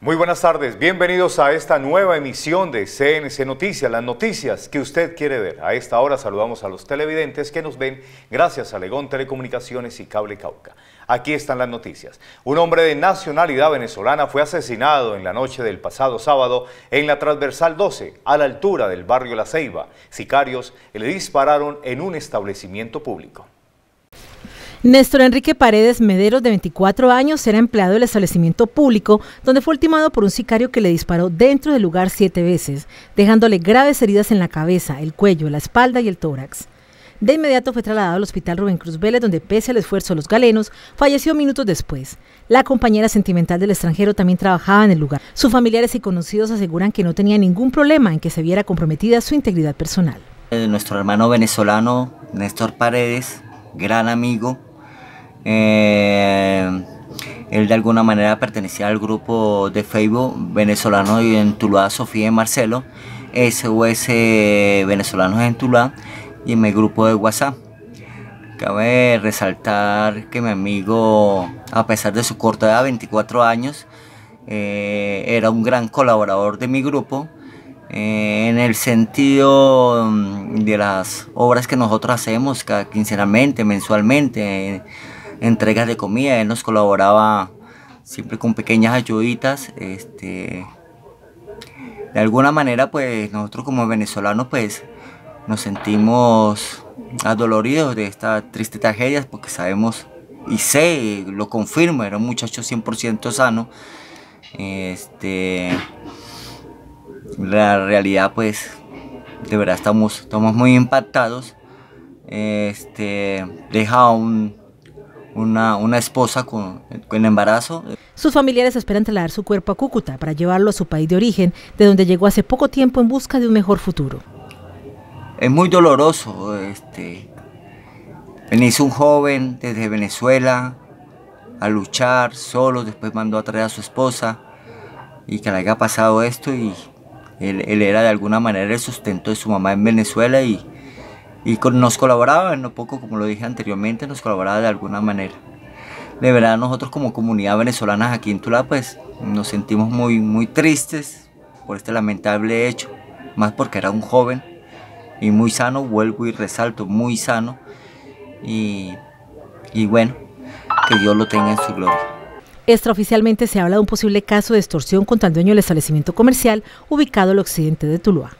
Muy buenas tardes, bienvenidos a esta nueva emisión de CNC Noticias, las noticias que usted quiere ver. A esta hora saludamos a los televidentes que nos ven gracias a Legón Telecomunicaciones y Cable Cauca. Aquí están las noticias. Un hombre de nacionalidad venezolana fue asesinado en la noche del pasado sábado en la transversal 12, a la altura del barrio La Ceiba. Sicarios le dispararon en un establecimiento público. Néstor Enrique Paredes Mederos, de 24 años, era empleado del establecimiento público, donde fue ultimado por un sicario que le disparó dentro del lugar siete veces, dejándole graves heridas en la cabeza, el cuello, la espalda y el tórax. De inmediato fue trasladado al hospital Rubén Cruz Vélez, donde pese al esfuerzo de los galenos, falleció minutos después. La compañera sentimental del extranjero también trabajaba en el lugar. Sus familiares y conocidos aseguran que no tenía ningún problema en que se viera comprometida su integridad personal. Eh, nuestro hermano venezolano Néstor Paredes, gran amigo, eh, él de alguna manera pertenecía al grupo de Facebook venezolano y en Tuluá, Sofía y Marcelo, SOS venezolanos en Tuluá y en mi grupo de WhatsApp. Cabe resaltar que mi amigo, a pesar de su corta edad, 24 años, eh, era un gran colaborador de mi grupo eh, en el sentido mm, de las obras que nosotros hacemos cada quincenalmente, mensualmente entregas de comida, él nos colaboraba siempre con pequeñas ayuditas. Este, de alguna manera, pues nosotros como venezolanos, pues nos sentimos adoloridos de esta triste tragedia porque sabemos y sé, lo confirmo, era un muchacho 100% sano. Este, la realidad, pues, de verdad estamos, estamos muy impactados. Este, deja un, una, una esposa con, con, embarazo. Sus familiares esperan trasladar su cuerpo a Cúcuta para llevarlo a su país de origen, de donde llegó hace poco tiempo en busca de un mejor futuro. Es muy doloroso. Este, venís un joven desde Venezuela a luchar solo, después mandó a traer a su esposa y que le haya pasado esto y él, él era de alguna manera el sustento de su mamá en Venezuela y, y nos colaboraba en lo poco, como lo dije anteriormente, nos colaboraba de alguna manera. De verdad, nosotros como comunidad venezolana aquí en Tula, pues nos sentimos muy, muy tristes por este lamentable hecho, más porque era un joven y muy sano, vuelvo y resalto, muy sano. Y, y bueno, que Dios lo tenga en su gloria. Extraoficialmente se habla de un posible caso de extorsión contra el dueño del establecimiento comercial ubicado al occidente de Tuluá.